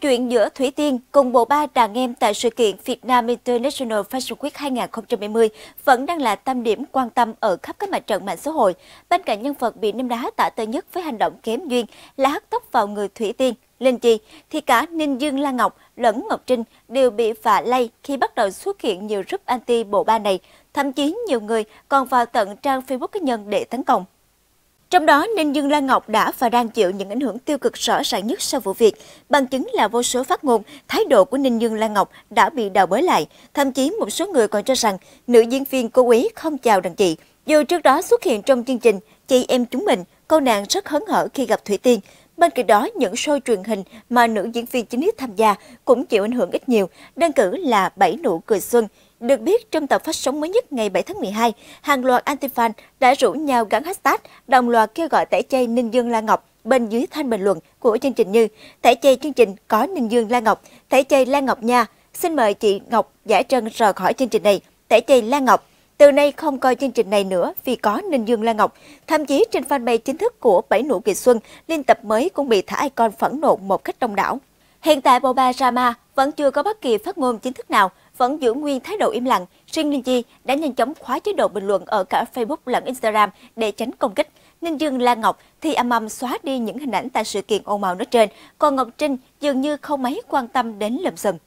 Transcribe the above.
chuyện giữa Thủy Tiên cùng bộ ba đàn em tại sự kiện Việt Nam International Fashion Week 2020 vẫn đang là tâm điểm quan tâm ở khắp các mặt trận mạng xã hội. Bên cạnh nhân vật bị ném đá tạ tơi nhất với hành động kém duyên là hất tóc vào người Thủy Tiên, Linh Chi, thì cả Ninh Dương Lan Ngọc lẫn Ngọc Trinh đều bị phạ lay khi bắt đầu xuất hiện nhiều group anti bộ ba này. Thậm chí nhiều người còn vào tận trang Facebook cá nhân để tấn công. Trong đó, Ninh Dương Lan Ngọc đã và đang chịu những ảnh hưởng tiêu cực rõ ràng nhất sau vụ việc. Bằng chứng là vô số phát ngôn, thái độ của Ninh Dương Lan Ngọc đã bị đào bới lại. Thậm chí một số người còn cho rằng nữ diễn viên cô quý không chào đàn chị. Dù trước đó xuất hiện trong chương trình Chị em chúng mình, cô nàng rất hấn hở khi gặp Thủy Tiên. Bên cạnh đó, những show truyền hình mà nữ diễn viên chính thức tham gia cũng chịu ảnh hưởng ít nhiều, đơn cử là Bảy nụ cười xuân, được biết, trong tập phát sóng mới nhất ngày 7 tháng 12, hàng loạt anti-fan đã rủ nhau gắn hashtag đồng loạt kêu gọi tẩy chay Ninh Dương La Ngọc bên dưới thanh bình luận của chương trình như tẩy chay chương trình có Ninh Dương La Ngọc, tẩy chay La Ngọc nha, xin mời chị Ngọc giải trân rời khỏi chương trình này, tẩy chay La Ngọc. Từ nay không coi chương trình này nữa vì có Ninh Dương La Ngọc. Thậm chí trên fanpage chính thức của Bảy Nụ Kỳ Xuân, liên tập mới cũng bị thả icon phẫn nộ một cách đông đảo. Hiện tại Boba Rama vẫn chưa có bất kỳ phát ngôn chính thức nào vẫn giữ nguyên thái độ im lặng, riêng Ninh Chi đã nhanh chóng khóa chế độ bình luận ở cả Facebook lẫn Instagram để tránh công kích. Ninh Dương Lan Ngọc thì âm âm xóa đi những hình ảnh tại sự kiện ồn màu nói trên, còn Ngọc Trinh dường như không mấy quan tâm đến lầm xùm.